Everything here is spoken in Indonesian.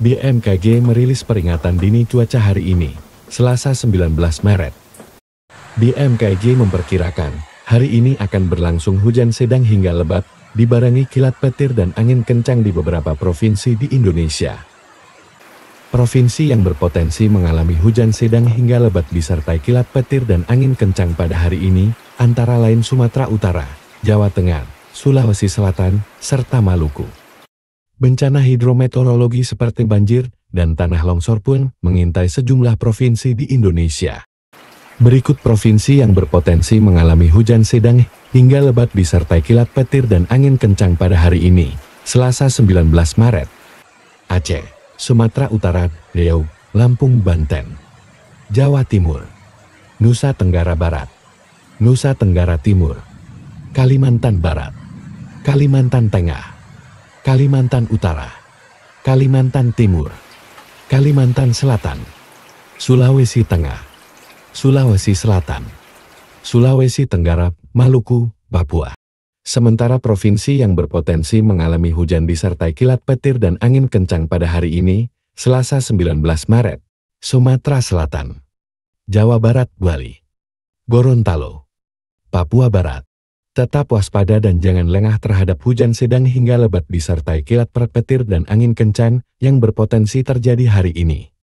BMKG merilis peringatan dini cuaca hari ini, Selasa 19 Maret. BMKG memperkirakan, hari ini akan berlangsung hujan sedang hingga lebat, dibarengi kilat petir dan angin kencang di beberapa provinsi di Indonesia. Provinsi yang berpotensi mengalami hujan sedang hingga lebat disertai kilat petir dan angin kencang pada hari ini, antara lain Sumatera Utara, Jawa Tengah, Sulawesi Selatan, serta Maluku. Bencana hidrometeorologi seperti banjir dan tanah longsor pun mengintai sejumlah provinsi di Indonesia. Berikut provinsi yang berpotensi mengalami hujan sedang hingga lebat disertai kilat petir dan angin kencang pada hari ini, Selasa 19 Maret. Aceh, Sumatera Utara, Riau, Lampung, Banten, Jawa Timur, Nusa Tenggara Barat, Nusa Tenggara Timur, Kalimantan Barat, Kalimantan Tengah, Kalimantan Utara, Kalimantan Timur, Kalimantan Selatan, Sulawesi Tengah, Sulawesi Selatan, Sulawesi Tenggara, Maluku, Papua. Sementara provinsi yang berpotensi mengalami hujan disertai kilat petir dan angin kencang pada hari ini, Selasa 19 Maret, Sumatera Selatan, Jawa Barat, Bali, Gorontalo, Papua Barat, Tetap waspada dan jangan lengah terhadap hujan sedang hingga lebat disertai kilat petir dan angin kencang yang berpotensi terjadi hari ini.